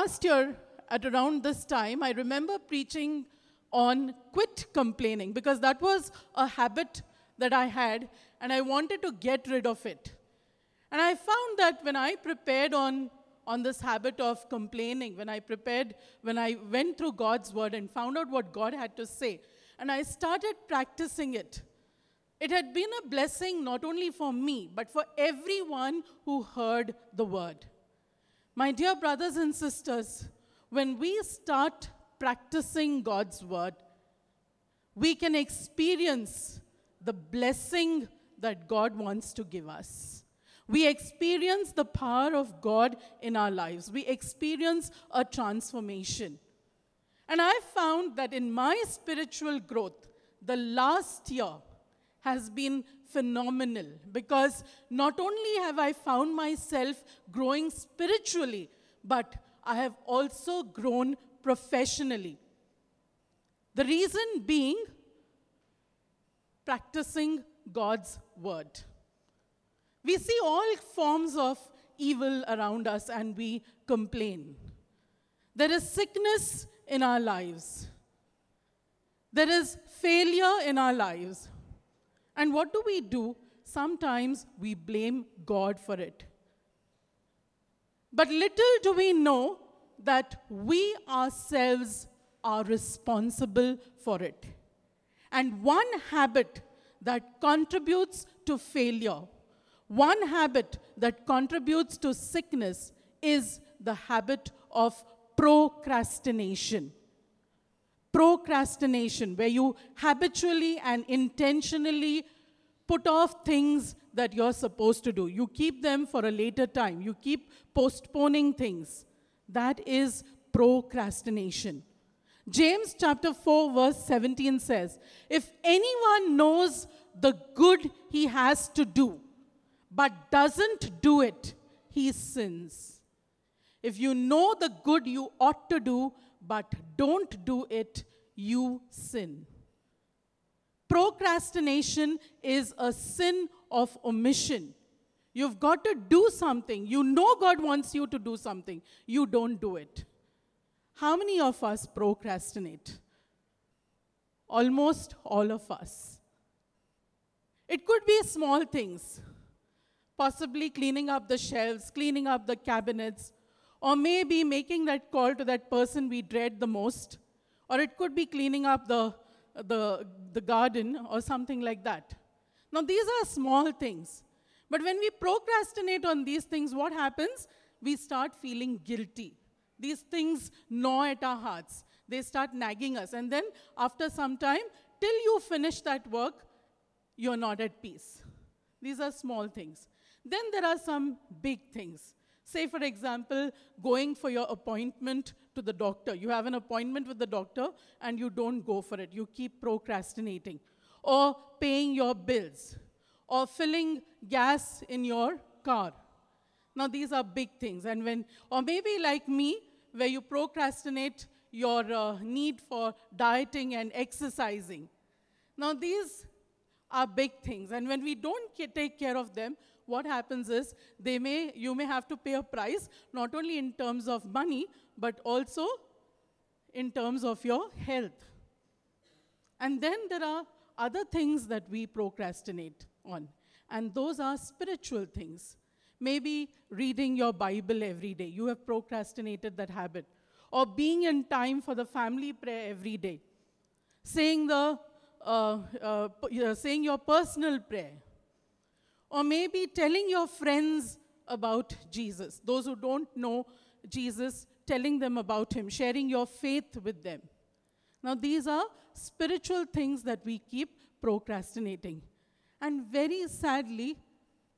last year, at around this time, I remember preaching on quit complaining because that was a habit that I had and I wanted to get rid of it. And I found that when I prepared on, on this habit of complaining, when I prepared, when I went through God's word and found out what God had to say, and I started practicing it, it had been a blessing not only for me, but for everyone who heard the word. My dear brothers and sisters, when we start practicing God's word, we can experience the blessing that God wants to give us. We experience the power of God in our lives. We experience a transformation. And I found that in my spiritual growth, the last year has been phenomenal because not only have I found myself growing spiritually, but I have also grown professionally. The reason being practicing God's word. We see all forms of evil around us and we complain. There is sickness in our lives. There is failure in our lives. And what do we do? Sometimes we blame God for it. But little do we know that we ourselves are responsible for it. And one habit that contributes to failure, one habit that contributes to sickness is the habit of procrastination procrastination, where you habitually and intentionally put off things that you're supposed to do. You keep them for a later time. You keep postponing things. That is procrastination. James chapter 4 verse 17 says, If anyone knows the good he has to do, but doesn't do it, he sins. If you know the good you ought to do, but don't do it, you sin. Procrastination is a sin of omission. You've got to do something. You know God wants you to do something. You don't do it. How many of us procrastinate? Almost all of us. It could be small things, possibly cleaning up the shelves, cleaning up the cabinets, or maybe making that call to that person we dread the most, or it could be cleaning up the, the, the garden or something like that. Now, these are small things. But when we procrastinate on these things, what happens? We start feeling guilty. These things gnaw at our hearts. They start nagging us. And then, after some time, till you finish that work, you're not at peace. These are small things. Then there are some big things. Say, for example, going for your appointment to the doctor. You have an appointment with the doctor and you don't go for it. You keep procrastinating. Or paying your bills. Or filling gas in your car. Now, these are big things. And when, or maybe like me, where you procrastinate your uh, need for dieting and exercising. Now, these are big things. And when we don't take care of them, what happens is they may, you may have to pay a price, not only in terms of money, but also in terms of your health. And then there are other things that we procrastinate on, and those are spiritual things. Maybe reading your Bible every day, you have procrastinated that habit. Or being in time for the family prayer every day. Saying, the, uh, uh, uh saying your personal prayer or maybe telling your friends about Jesus, those who don't know Jesus, telling them about him, sharing your faith with them. Now, these are spiritual things that we keep procrastinating. And very sadly,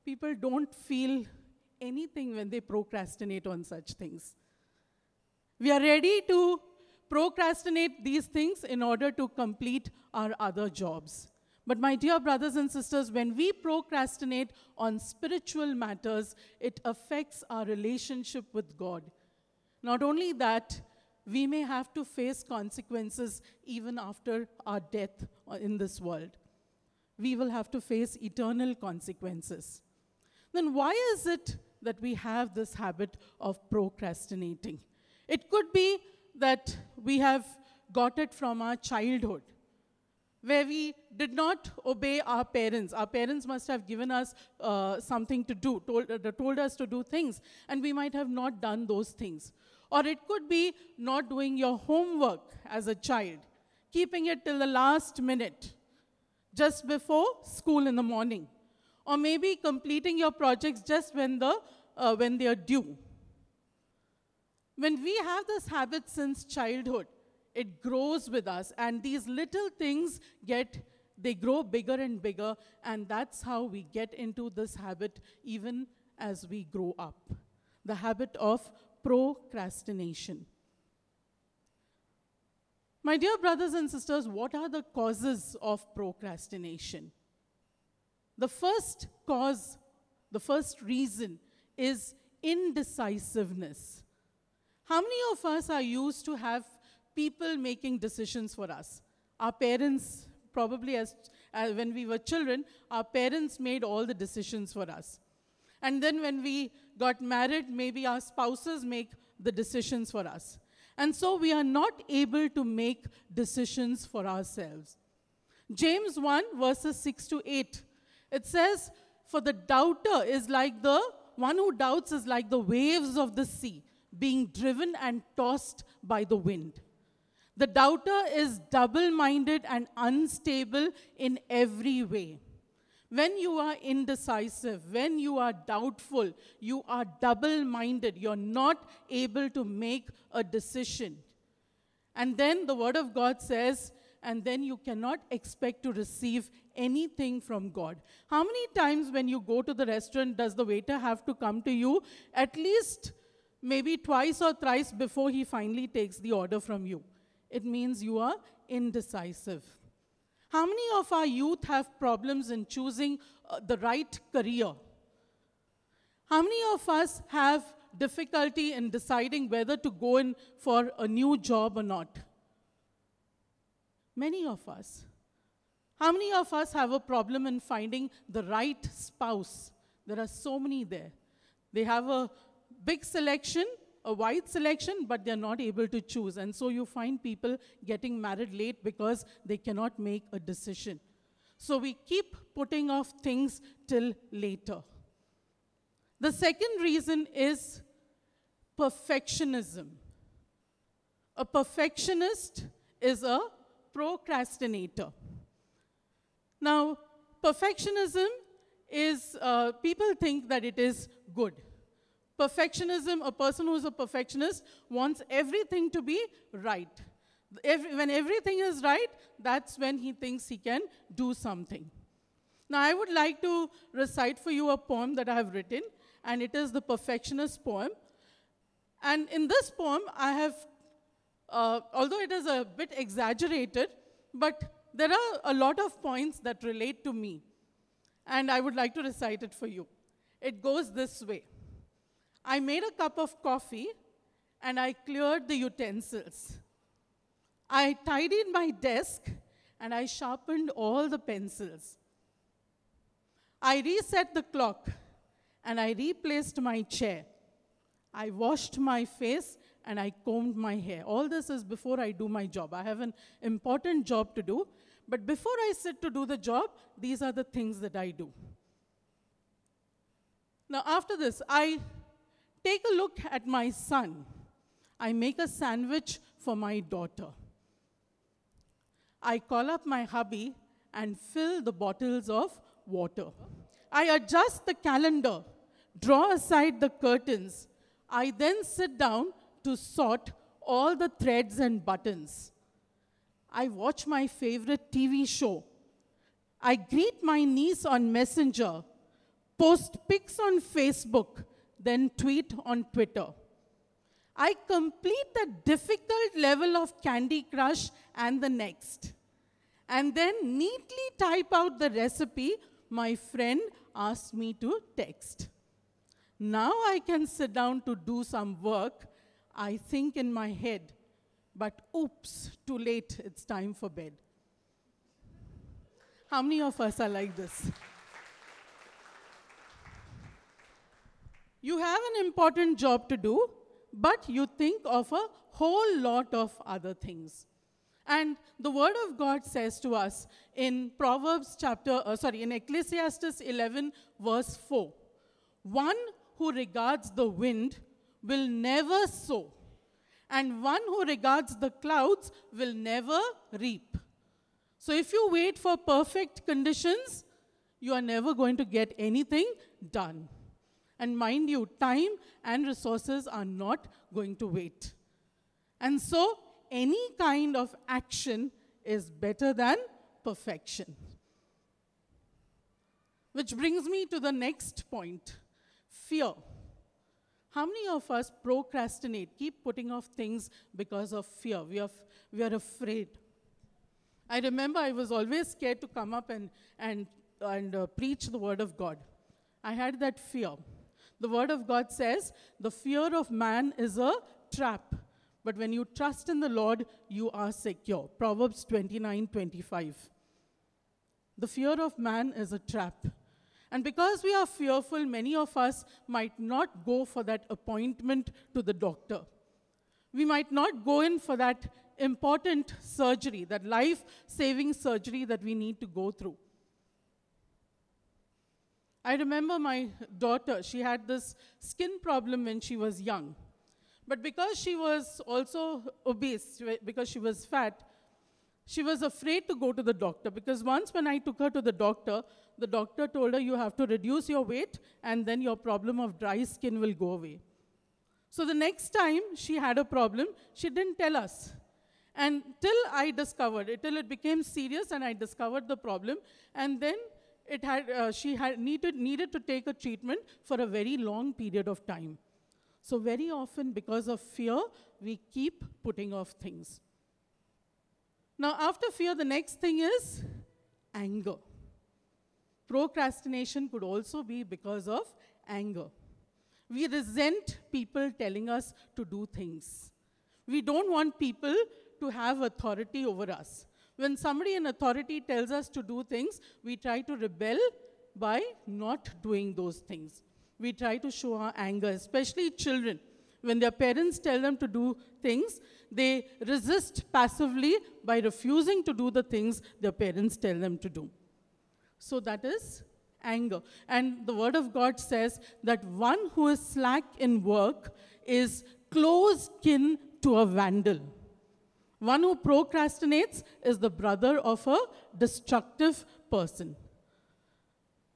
people don't feel anything when they procrastinate on such things. We are ready to procrastinate these things in order to complete our other jobs. But my dear brothers and sisters, when we procrastinate on spiritual matters, it affects our relationship with God. Not only that, we may have to face consequences even after our death in this world. We will have to face eternal consequences. Then why is it that we have this habit of procrastinating? It could be that we have got it from our childhood where we did not obey our parents. Our parents must have given us uh, something to do, told, uh, told us to do things, and we might have not done those things. Or it could be not doing your homework as a child, keeping it till the last minute, just before school in the morning. Or maybe completing your projects just when, the, uh, when they are due. When we have this habit since childhood, it grows with us. And these little things get, they grow bigger and bigger, and that's how we get into this habit even as we grow up. The habit of procrastination. My dear brothers and sisters, what are the causes of procrastination? The first cause, the first reason is indecisiveness. How many of us are used to have people making decisions for us. Our parents, probably as, when we were children, our parents made all the decisions for us. And then when we got married, maybe our spouses make the decisions for us. And so we are not able to make decisions for ourselves. James 1, verses 6 to 8, it says, For the doubter is like the one who doubts is like the waves of the sea, being driven and tossed by the wind. The doubter is double minded and unstable in every way. When you are indecisive, when you are doubtful, you are double minded. You're not able to make a decision. And then the Word of God says, and then you cannot expect to receive anything from God. How many times when you go to the restaurant does the waiter have to come to you at least maybe twice or thrice before he finally takes the order from you? It means you are indecisive. How many of our youth have problems in choosing uh, the right career? How many of us have difficulty in deciding whether to go in for a new job or not? Many of us. How many of us have a problem in finding the right spouse? There are so many there. They have a big selection a wide selection, but they're not able to choose. And so you find people getting married late because they cannot make a decision. So we keep putting off things till later. The second reason is perfectionism. A perfectionist is a procrastinator. Now, perfectionism is, uh, people think that it is good perfectionism, a person who is a perfectionist wants everything to be right. Every, when everything is right, that's when he thinks he can do something. Now, I would like to recite for you a poem that I have written, and it is the Perfectionist poem. And in this poem, I have, uh, although it is a bit exaggerated, but there are a lot of points that relate to me. And I would like to recite it for you. It goes this way. I made a cup of coffee and I cleared the utensils. I tidied my desk and I sharpened all the pencils. I reset the clock and I replaced my chair. I washed my face and I combed my hair. All this is before I do my job. I have an important job to do. But before I sit to do the job, these are the things that I do. Now, after this, I Take a look at my son. I make a sandwich for my daughter. I call up my hubby and fill the bottles of water. I adjust the calendar, draw aside the curtains. I then sit down to sort all the threads and buttons. I watch my favorite TV show. I greet my niece on Messenger, post pics on Facebook, then tweet on Twitter. I complete the difficult level of Candy Crush and the next. And then neatly type out the recipe my friend asked me to text. Now I can sit down to do some work. I think in my head, but oops, too late, it's time for bed. How many of us are like this? You have an important job to do, but you think of a whole lot of other things. And the word of God says to us in Proverbs chapter, uh, sorry, in Ecclesiastes 11 verse 4, one who regards the wind will never sow, and one who regards the clouds will never reap. So if you wait for perfect conditions, you are never going to get anything done. And mind you, time and resources are not going to wait. And so, any kind of action is better than perfection. Which brings me to the next point fear. How many of us procrastinate, keep putting off things because of fear? We are, we are afraid. I remember I was always scared to come up and, and, and uh, preach the word of God. I had that fear. The word of God says, the fear of man is a trap. But when you trust in the Lord, you are secure. Proverbs 29, 25. The fear of man is a trap. And because we are fearful, many of us might not go for that appointment to the doctor. We might not go in for that important surgery, that life saving surgery that we need to go through. I remember my daughter, she had this skin problem when she was young. But because she was also obese, because she was fat, she was afraid to go to the doctor. Because once when I took her to the doctor, the doctor told her, you have to reduce your weight and then your problem of dry skin will go away. So the next time she had a problem, she didn't tell us. And till I discovered it, till it became serious and I discovered the problem. And then it had, uh, she had needed, needed to take a treatment for a very long period of time. So very often, because of fear, we keep putting off things. Now, after fear, the next thing is anger. Procrastination could also be because of anger. We resent people telling us to do things. We don't want people to have authority over us. When somebody in authority tells us to do things, we try to rebel by not doing those things. We try to show our anger, especially children. When their parents tell them to do things, they resist passively by refusing to do the things their parents tell them to do. So that is anger. And the word of God says that one who is slack in work is close kin to a vandal. One who procrastinates is the brother of a destructive person.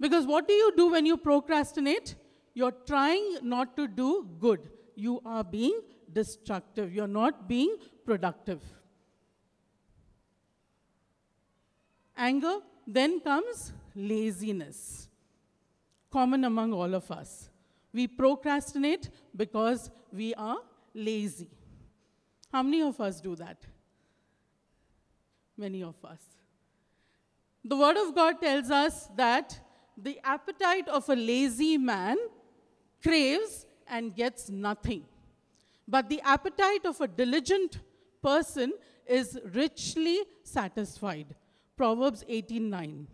Because what do you do when you procrastinate? You're trying not to do good. You are being destructive. You're not being productive. Anger, then comes laziness. Common among all of us. We procrastinate because we are lazy. How many of us do that? many of us. The Word of God tells us that the appetite of a lazy man craves and gets nothing. But the appetite of a diligent person is richly satisfied. Proverbs 18:9.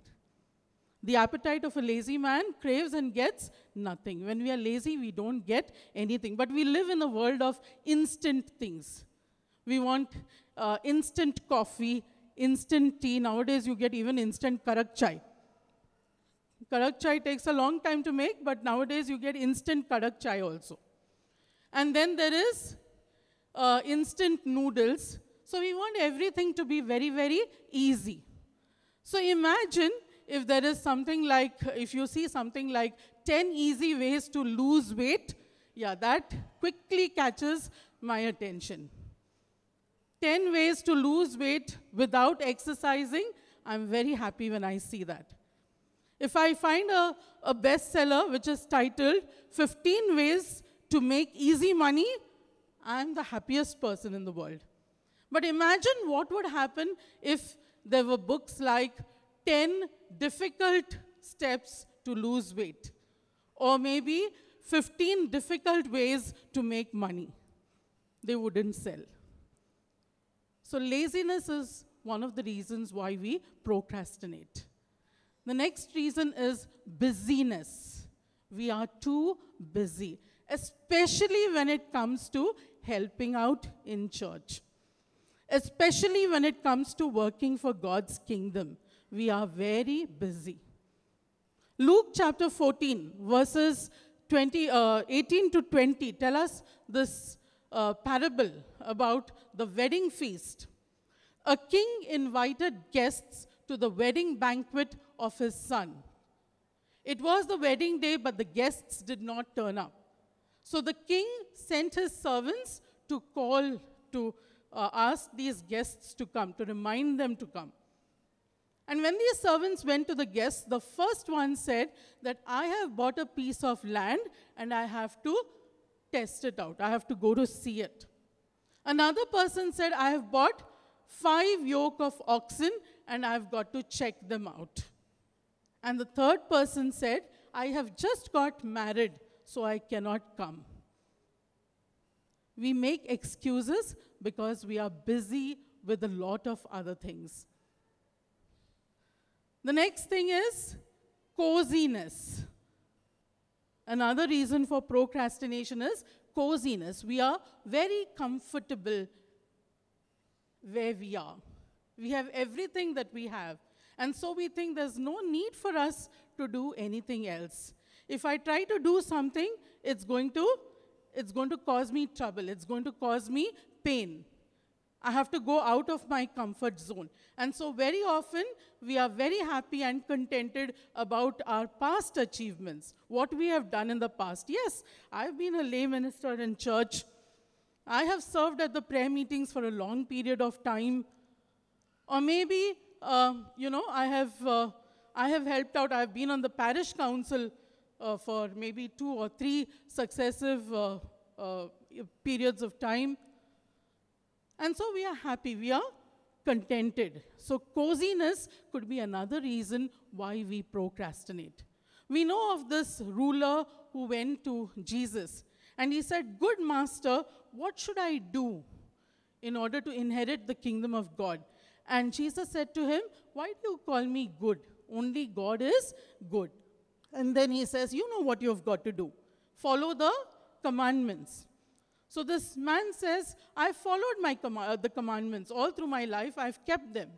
The appetite of a lazy man craves and gets nothing. When we are lazy, we don't get anything. But we live in a world of instant things. We want uh, instant coffee instant tea. Nowadays, you get even instant karak chai. Karak chai takes a long time to make, but nowadays you get instant karak chai also. And then there is uh, instant noodles. So we want everything to be very, very easy. So imagine if there is something like, if you see something like 10 easy ways to lose weight, yeah, that quickly catches my attention. 10 ways to lose weight without exercising, I'm very happy when I see that. If I find a, a bestseller which is titled 15 Ways to Make Easy Money, I'm the happiest person in the world. But imagine what would happen if there were books like 10 difficult steps to lose weight, or maybe 15 difficult ways to make money. They wouldn't sell. So laziness is one of the reasons why we procrastinate. The next reason is busyness. We are too busy, especially when it comes to helping out in church, especially when it comes to working for God's kingdom. We are very busy. Luke chapter 14, verses 20, uh, 18 to 20, tell us this uh, parable about the wedding feast. A king invited guests to the wedding banquet of his son. It was the wedding day, but the guests did not turn up. So the king sent his servants to call, to uh, ask these guests to come, to remind them to come. And when these servants went to the guests, the first one said that I have bought a piece of land and I have to test it out. I have to go to see it. Another person said, I have bought five yoke of oxen and I've got to check them out. And the third person said, I have just got married, so I cannot come. We make excuses because we are busy with a lot of other things. The next thing is coziness. Another reason for procrastination is coziness. We are very comfortable where we are. We have everything that we have. And so we think there's no need for us to do anything else. If I try to do something, it's going to, it's going to cause me trouble. It's going to cause me pain. I have to go out of my comfort zone. And so very often, we are very happy and contented about our past achievements, what we have done in the past. Yes, I've been a lay minister in church. I have served at the prayer meetings for a long period of time. Or maybe, uh, you know, I have, uh, I have helped out. I've been on the parish council uh, for maybe two or three successive uh, uh, periods of time. And so we are happy, we are contented. So coziness could be another reason why we procrastinate. We know of this ruler who went to Jesus and he said, Good master, what should I do in order to inherit the kingdom of God? And Jesus said to him, Why do you call me good? Only God is good. And then he says, You know what you've got to do. Follow the commandments. So this man says, I followed my com uh, the commandments all through my life, I've kept them.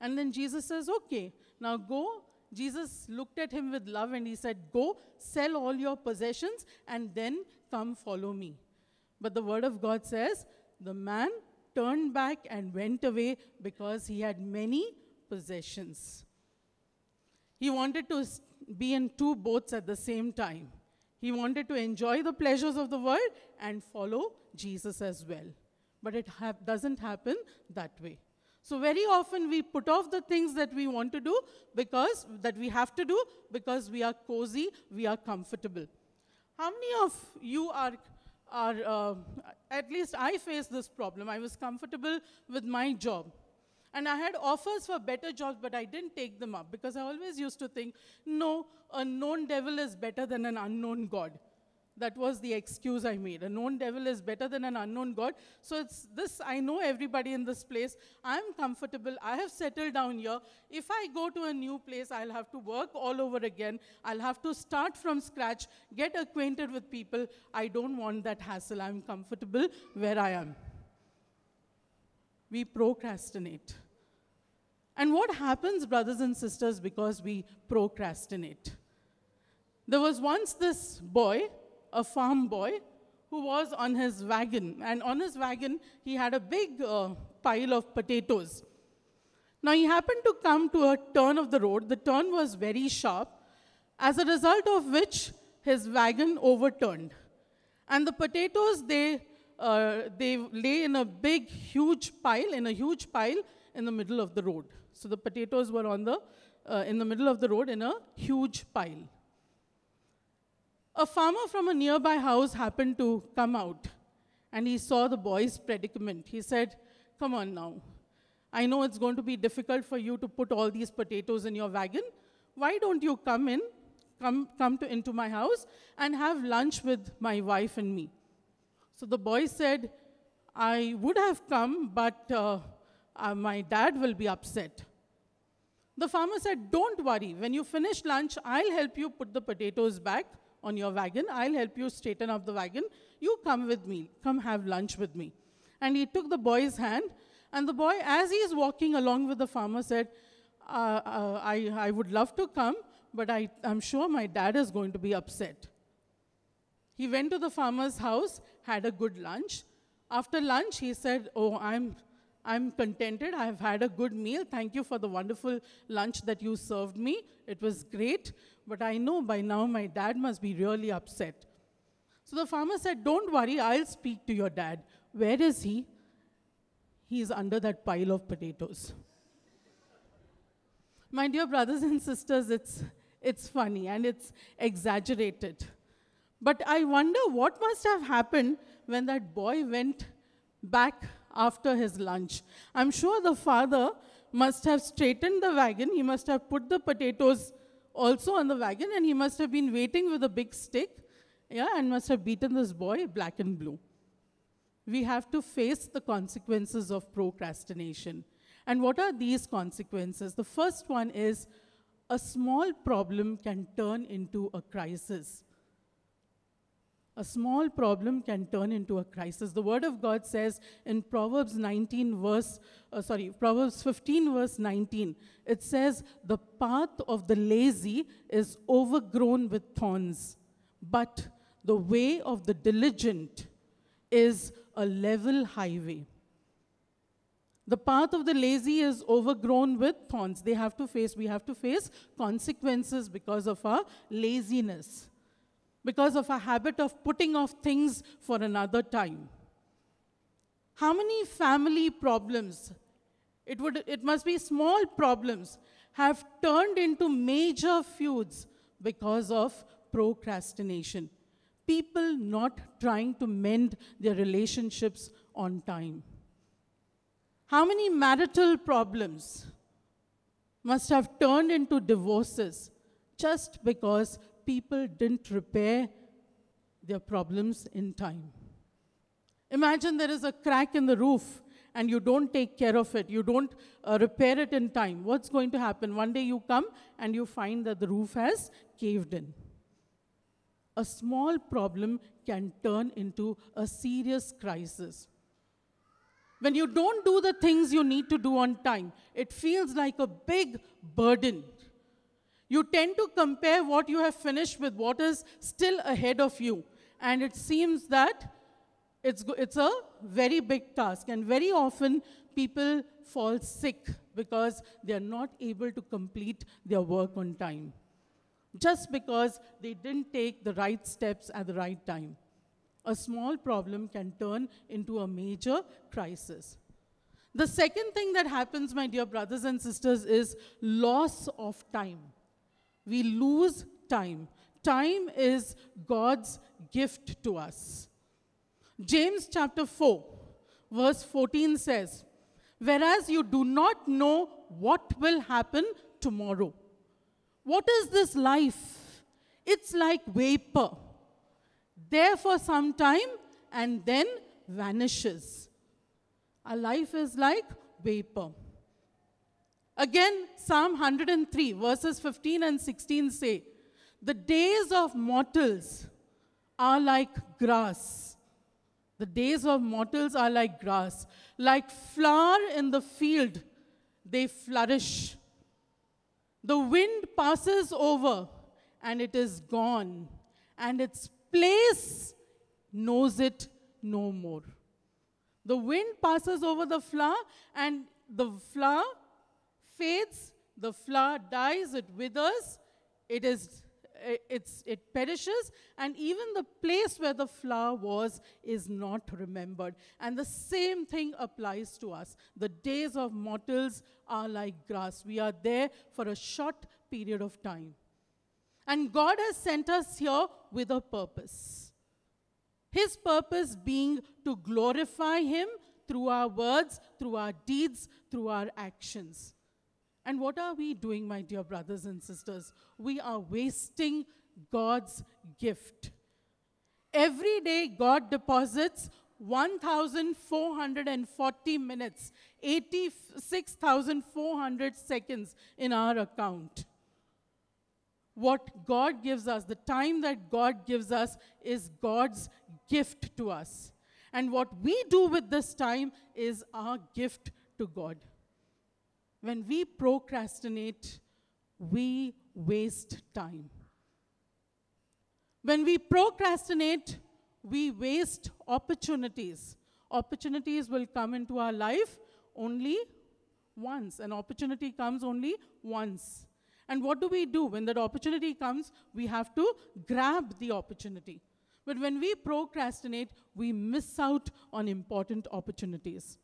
And then Jesus says, okay, now go. Jesus looked at him with love and he said, go, sell all your possessions and then come follow me. But the word of God says, the man turned back and went away because he had many possessions. He wanted to be in two boats at the same time. He wanted to enjoy the pleasures of the world and follow Jesus as well. But it ha doesn't happen that way. So very often we put off the things that we want to do because, that we have to do because we are cozy, we are comfortable. How many of you are, are uh, at least I faced this problem. I was comfortable with my job. And I had offers for better jobs, but I didn't take them up because I always used to think, no, a known devil is better than an unknown God. That was the excuse I made. A known devil is better than an unknown God. So it's this, I know everybody in this place. I'm comfortable. I have settled down here. If I go to a new place, I'll have to work all over again. I'll have to start from scratch, get acquainted with people. I don't want that hassle. I'm comfortable where I am we procrastinate. And what happens, brothers and sisters, because we procrastinate? There was once this boy, a farm boy, who was on his wagon. And on his wagon, he had a big uh, pile of potatoes. Now, he happened to come to a turn of the road. The turn was very sharp, as a result of which his wagon overturned. And the potatoes, they uh, they lay in a big, huge pile, in a huge pile in the middle of the road. So the potatoes were on the, uh, in the middle of the road in a huge pile. A farmer from a nearby house happened to come out and he saw the boy's predicament. He said, come on now. I know it's going to be difficult for you to put all these potatoes in your wagon. Why don't you come in, come, come to, into my house and have lunch with my wife and me? So the boy said, I would have come, but uh, uh, my dad will be upset. The farmer said, Don't worry, when you finish lunch, I'll help you put the potatoes back on your wagon. I'll help you straighten up the wagon. You come with me, come have lunch with me. And he took the boy's hand, and the boy, as he is walking along with the farmer, said, uh, uh, I, I would love to come, but I, I'm sure my dad is going to be upset. He went to the farmer's house, had a good lunch. After lunch, he said, oh, I'm, I'm contented. I've had a good meal. Thank you for the wonderful lunch that you served me. It was great. But I know by now my dad must be really upset. So the farmer said, don't worry, I'll speak to your dad. Where is he? He's under that pile of potatoes. My dear brothers and sisters, it's, it's funny and it's exaggerated. But I wonder what must have happened when that boy went back after his lunch. I'm sure the father must have straightened the wagon, he must have put the potatoes also on the wagon, and he must have been waiting with a big stick, yeah, and must have beaten this boy black and blue. We have to face the consequences of procrastination. And what are these consequences? The first one is a small problem can turn into a crisis a small problem can turn into a crisis. The word of God says in Proverbs 19 verse, uh, sorry, Proverbs 15 verse 19, it says, the path of the lazy is overgrown with thorns, but the way of the diligent is a level highway. The path of the lazy is overgrown with thorns. They have to face, we have to face consequences because of our laziness because of a habit of putting off things for another time. How many family problems, it, would, it must be small problems, have turned into major feuds because of procrastination? People not trying to mend their relationships on time. How many marital problems must have turned into divorces just because people didn't repair their problems in time. Imagine there is a crack in the roof and you don't take care of it, you don't uh, repair it in time, what's going to happen? One day you come and you find that the roof has caved in. A small problem can turn into a serious crisis. When you don't do the things you need to do on time, it feels like a big burden you tend to compare what you have finished with what is still ahead of you. And it seems that it's, it's a very big task. And very often people fall sick because they're not able to complete their work on time. Just because they didn't take the right steps at the right time. A small problem can turn into a major crisis. The second thing that happens, my dear brothers and sisters, is loss of time we lose time. Time is God's gift to us. James chapter 4, verse 14 says, Whereas you do not know what will happen tomorrow. What is this life? It's like vapor, there for some time and then vanishes. Our life is like vapor. Again, Psalm 103, verses 15 and 16 say, The days of mortals are like grass. The days of mortals are like grass. Like flower in the field, they flourish. The wind passes over and it is gone, and its place knows it no more. The wind passes over the flower, and the flower fades, the flower dies, it withers, it is it's, it perishes, and even the place where the flower was is not remembered. And the same thing applies to us. The days of mortals are like grass. We are there for a short period of time. And God has sent us here with a purpose. His purpose being to glorify Him through our words, through our deeds, through our actions. And what are we doing, my dear brothers and sisters? We are wasting God's gift. Every day, God deposits 1,440 minutes, 86,400 seconds in our account. What God gives us, the time that God gives us, is God's gift to us. And what we do with this time is our gift to God. When we procrastinate, we waste time. When we procrastinate, we waste opportunities. Opportunities will come into our life only once. An opportunity comes only once. And what do we do? When that opportunity comes, we have to grab the opportunity. But when we procrastinate, we miss out on important opportunities.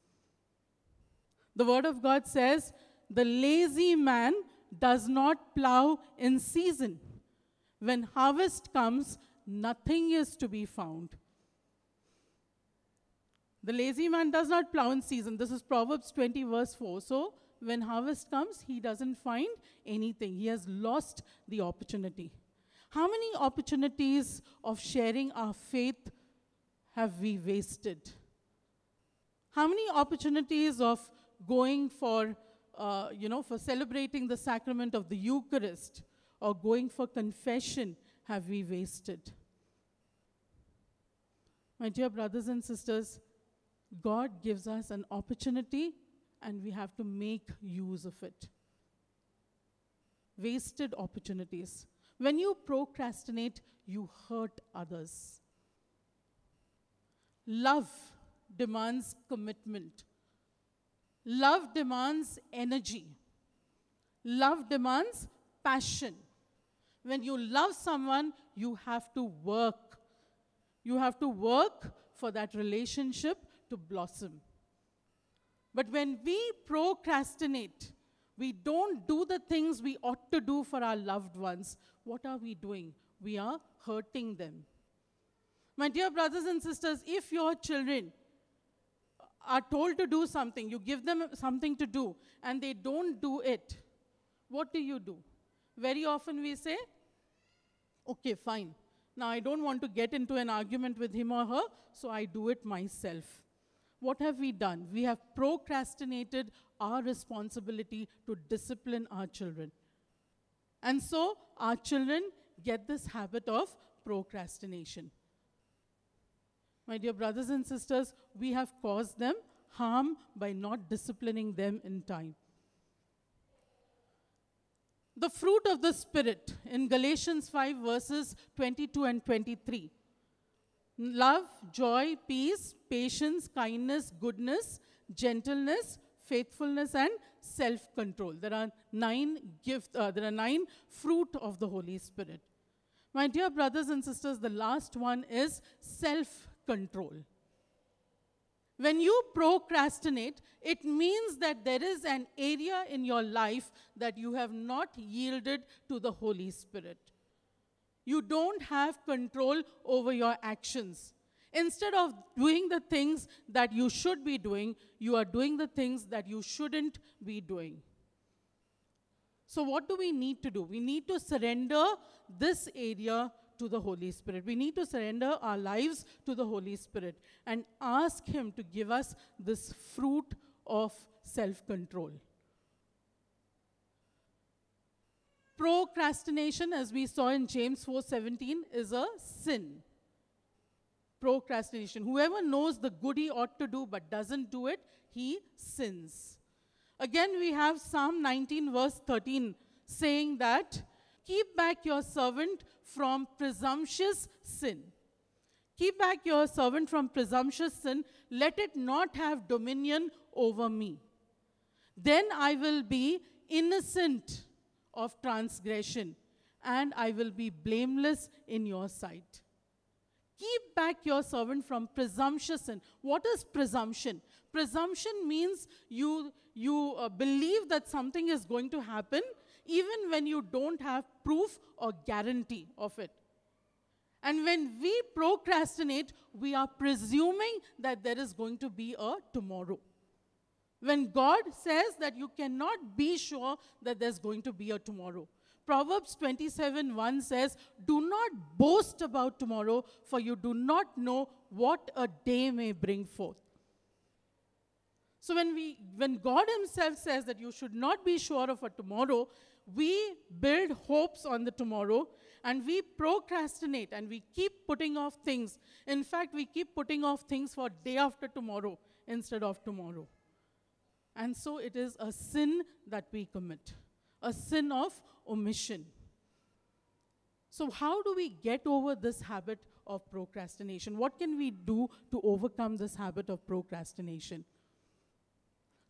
The Word of God says the lazy man does not plow in season. When harvest comes, nothing is to be found. The lazy man does not plow in season. This is Proverbs 20, verse 4. So, when harvest comes, he doesn't find anything. He has lost the opportunity. How many opportunities of sharing our faith have we wasted? How many opportunities of going for uh, you know, for celebrating the sacrament of the Eucharist or going for confession have we wasted? My dear brothers and sisters, God gives us an opportunity and we have to make use of it. Wasted opportunities. When you procrastinate, you hurt others. Love demands commitment. Love demands energy. Love demands passion. When you love someone, you have to work. You have to work for that relationship to blossom. But when we procrastinate, we don't do the things we ought to do for our loved ones, what are we doing? We are hurting them. My dear brothers and sisters, if your children are told to do something, you give them something to do, and they don't do it, what do you do? Very often we say, okay, fine. Now I don't want to get into an argument with him or her, so I do it myself. What have we done? We have procrastinated our responsibility to discipline our children. And so our children get this habit of procrastination. My dear brothers and sisters, we have caused them harm by not disciplining them in time. The fruit of the Spirit in Galatians 5 verses 22 and 23. Love, joy, peace, patience, kindness, goodness, gentleness, faithfulness and self-control. There are nine gift, uh, there are nine fruit of the Holy Spirit. My dear brothers and sisters, the last one is self control. When you procrastinate, it means that there is an area in your life that you have not yielded to the Holy Spirit. You don't have control over your actions. Instead of doing the things that you should be doing, you are doing the things that you shouldn't be doing. So, what do we need to do? We need to surrender this area to the Holy Spirit. We need to surrender our lives to the Holy Spirit and ask Him to give us this fruit of self control. Procrastination, as we saw in James 4:17, is a sin. Procrastination. Whoever knows the good he ought to do but doesn't do it, he sins. Again, we have Psalm 19, verse 13, saying that, Keep back your servant from presumptuous sin. Keep back your servant from presumptuous sin. Let it not have dominion over me. Then I will be innocent of transgression and I will be blameless in your sight. Keep back your servant from presumptuous sin. What is presumption? Presumption means you, you uh, believe that something is going to happen even when you don't have proof or guarantee of it. And when we procrastinate, we are presuming that there is going to be a tomorrow. When God says that you cannot be sure that there's going to be a tomorrow. Proverbs 27:1 says, "Do not boast about tomorrow, for you do not know what a day may bring forth." So when we when God himself says that you should not be sure of a tomorrow, we build hopes on the tomorrow and we procrastinate and we keep putting off things. In fact, we keep putting off things for day after tomorrow instead of tomorrow. And so it is a sin that we commit, a sin of omission. So, how do we get over this habit of procrastination? What can we do to overcome this habit of procrastination?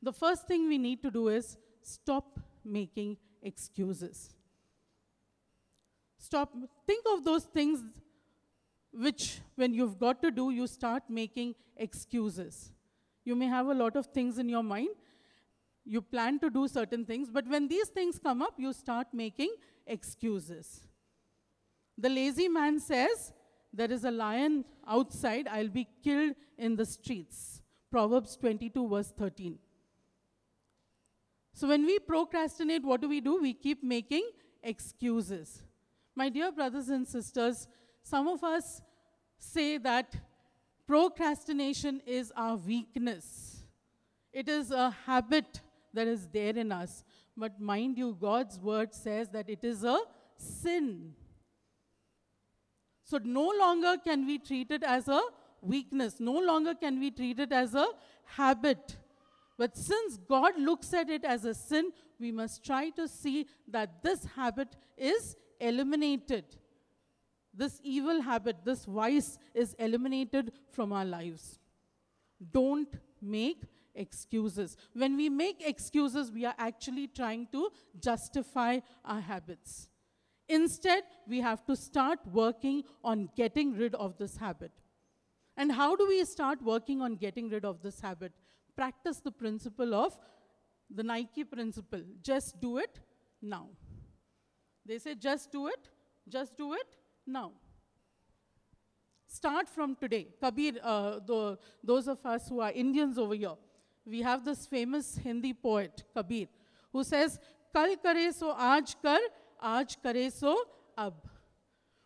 The first thing we need to do is stop making excuses. Stop, think of those things which when you've got to do, you start making excuses. You may have a lot of things in your mind. You plan to do certain things, but when these things come up, you start making excuses. The lazy man says, there is a lion outside, I'll be killed in the streets. Proverbs 22 verse 13. So when we procrastinate, what do we do? We keep making excuses. My dear brothers and sisters, some of us say that procrastination is our weakness. It is a habit that is there in us. But mind you, God's word says that it is a sin. So no longer can we treat it as a weakness. No longer can we treat it as a habit. But since God looks at it as a sin, we must try to see that this habit is eliminated. This evil habit, this vice is eliminated from our lives. Don't make excuses. When we make excuses, we are actually trying to justify our habits. Instead, we have to start working on getting rid of this habit. And how do we start working on getting rid of this habit? Practice the principle of the Nike principle. Just do it now. They say just do it, just do it now. Start from today. Kabir, uh, the, those of us who are Indians over here, we have this famous Hindi poet, Kabir, who says, Kal kare so aaj kar, aaj kare so ab.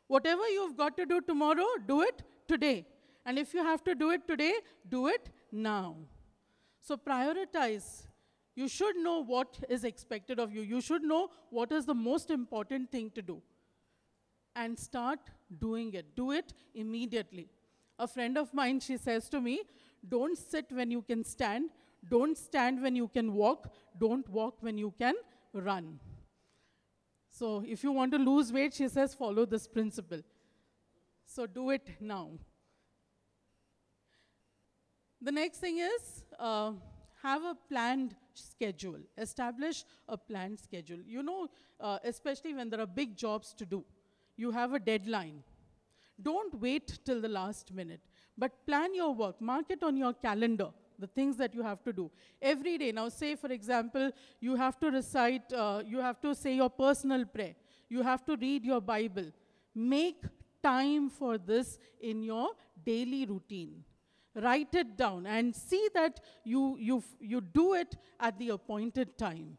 Whatever you've got to do tomorrow, do it today. And if you have to do it today, do it now. So prioritize. You should know what is expected of you. You should know what is the most important thing to do. And start doing it. Do it immediately. A friend of mine, she says to me, don't sit when you can stand. Don't stand when you can walk. Don't walk when you can run. So if you want to lose weight, she says, follow this principle. So do it now. The next thing is uh, have a planned schedule. Establish a planned schedule. You know, uh, especially when there are big jobs to do, you have a deadline. Don't wait till the last minute, but plan your work. Mark it on your calendar, the things that you have to do. Every day, now say, for example, you have to recite, uh, you have to say your personal prayer. You have to read your Bible. Make time for this in your daily routine write it down and see that you, you, you do it at the appointed time.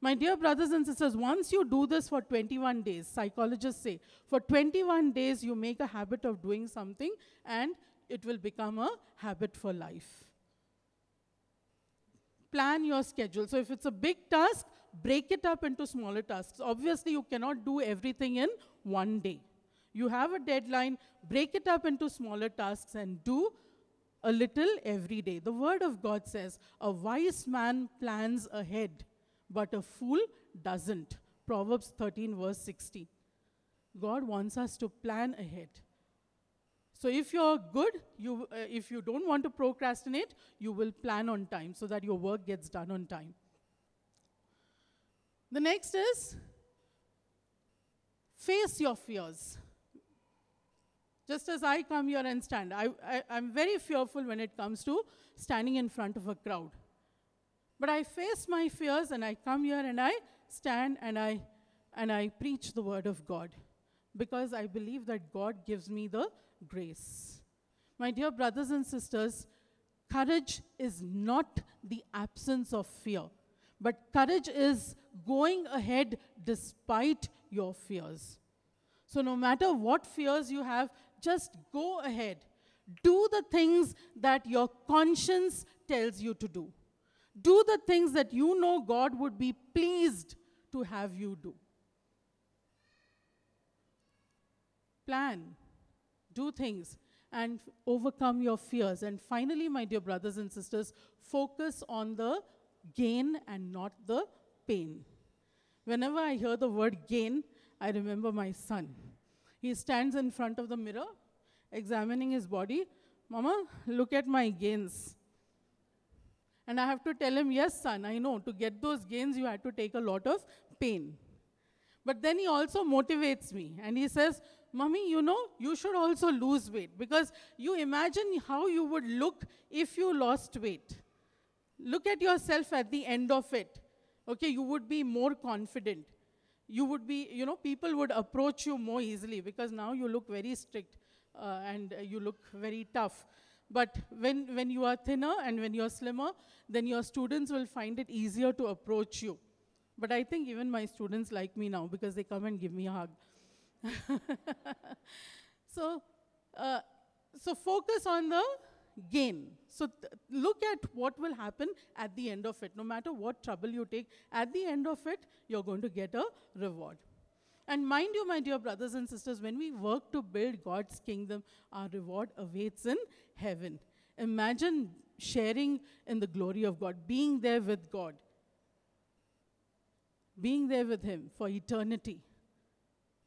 My dear brothers and sisters, once you do this for 21 days, psychologists say, for 21 days you make a habit of doing something and it will become a habit for life. Plan your schedule. So if it's a big task, break it up into smaller tasks. Obviously, you cannot do everything in one day. You have a deadline, break it up into smaller tasks and do a little every day. The word of God says, a wise man plans ahead, but a fool doesn't. Proverbs 13 verse 60. God wants us to plan ahead. So if you're good, you, uh, if you don't want to procrastinate, you will plan on time so that your work gets done on time. The next is face your fears just as I come here and stand. I, I, I'm very fearful when it comes to standing in front of a crowd. But I face my fears and I come here and I stand and I, and I preach the word of God because I believe that God gives me the grace. My dear brothers and sisters, courage is not the absence of fear, but courage is going ahead despite your fears. So, no matter what fears you have, just go ahead. Do the things that your conscience tells you to do. Do the things that you know God would be pleased to have you do. Plan, do things, and overcome your fears. And finally, my dear brothers and sisters, focus on the gain and not the pain. Whenever I hear the word gain, I remember my son. He stands in front of the mirror, examining his body. Mama, look at my gains. And I have to tell him, yes, son, I know, to get those gains, you had to take a lot of pain. But then he also motivates me and he says, Mommy, you know, you should also lose weight because you imagine how you would look if you lost weight. Look at yourself at the end of it. Okay, you would be more confident you would be, you know, people would approach you more easily because now you look very strict uh, and uh, you look very tough. But when, when you are thinner and when you're slimmer, then your students will find it easier to approach you. But I think even my students like me now because they come and give me a hug. so, uh, so focus on the Gain. So look at what will happen at the end of it. No matter what trouble you take, at the end of it, you're going to get a reward. And mind you, my dear brothers and sisters, when we work to build God's kingdom, our reward awaits in heaven. Imagine sharing in the glory of God, being there with God, being there with Him for eternity,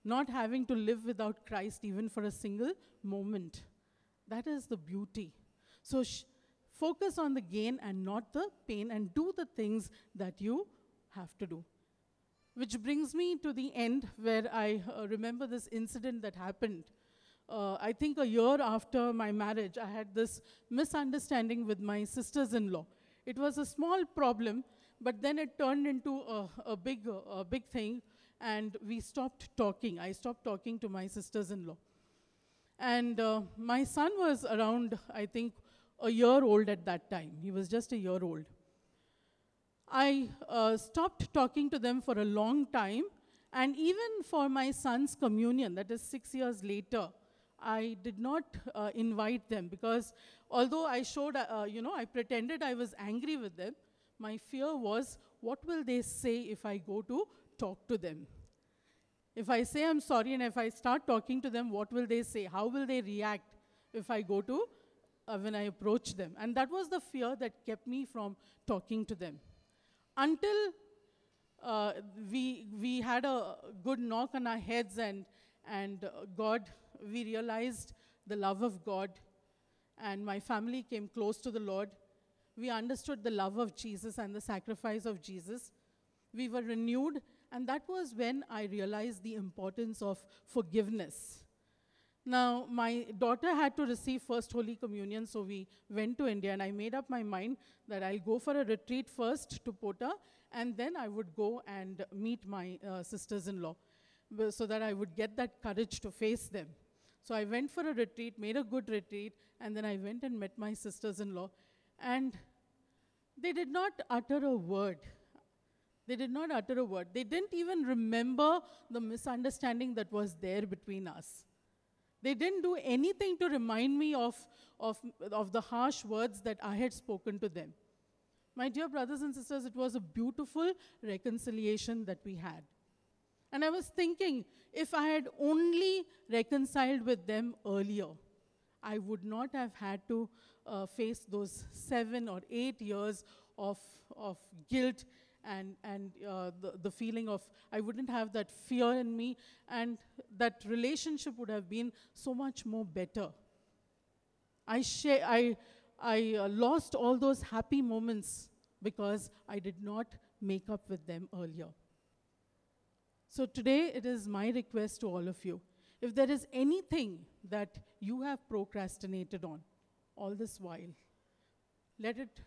not having to live without Christ even for a single moment. That is the beauty so focus on the gain and not the pain and do the things that you have to do. Which brings me to the end where I uh, remember this incident that happened. Uh, I think a year after my marriage, I had this misunderstanding with my sisters-in-law. It was a small problem, but then it turned into a, a big, a big thing, and we stopped talking. I stopped talking to my sisters-in-law. And uh, my son was around, I think, a year old at that time. He was just a year old. I uh, stopped talking to them for a long time, and even for my son's communion, that is six years later, I did not uh, invite them because although I showed, uh, uh, you know, I pretended I was angry with them, my fear was what will they say if I go to talk to them? If I say I'm sorry and if I start talking to them, what will they say? How will they react if I go to uh, when I approached them. And that was the fear that kept me from talking to them. Until uh, we, we had a good knock on our heads and, and uh, God, we realized the love of God and my family came close to the Lord. We understood the love of Jesus and the sacrifice of Jesus. We were renewed, and that was when I realized the importance of forgiveness. Now, my daughter had to receive First Holy Communion, so we went to India, and I made up my mind that I'll go for a retreat first to Pota, and then I would go and meet my uh, sisters in law so that I would get that courage to face them. So I went for a retreat, made a good retreat, and then I went and met my sisters in law, and they did not utter a word. They did not utter a word. They didn't even remember the misunderstanding that was there between us. They didn't do anything to remind me of, of, of the harsh words that I had spoken to them. My dear brothers and sisters, it was a beautiful reconciliation that we had. And I was thinking, if I had only reconciled with them earlier, I would not have had to uh, face those seven or eight years of, of guilt and, and uh, the, the feeling of I wouldn't have that fear in me and that relationship would have been so much more better. I, share, I, I uh, lost all those happy moments because I did not make up with them earlier. So today it is my request to all of you. If there is anything that you have procrastinated on all this while, let it,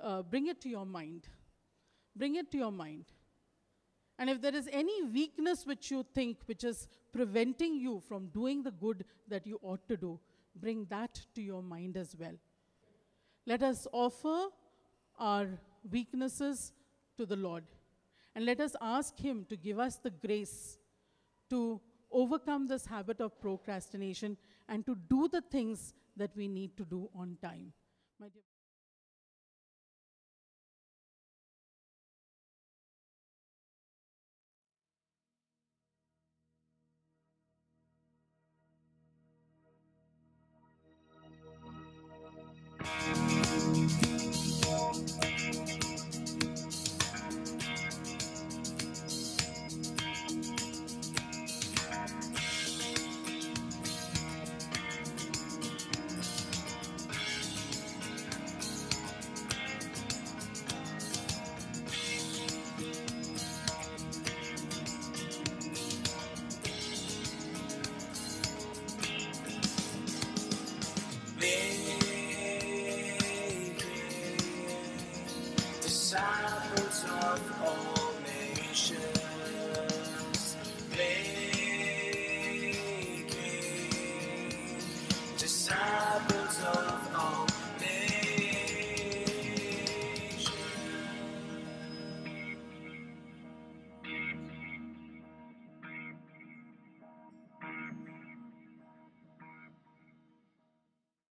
uh, bring it to your mind Bring it to your mind. And if there is any weakness which you think which is preventing you from doing the good that you ought to do, bring that to your mind as well. Let us offer our weaknesses to the Lord. And let us ask Him to give us the grace to overcome this habit of procrastination and to do the things that we need to do on time.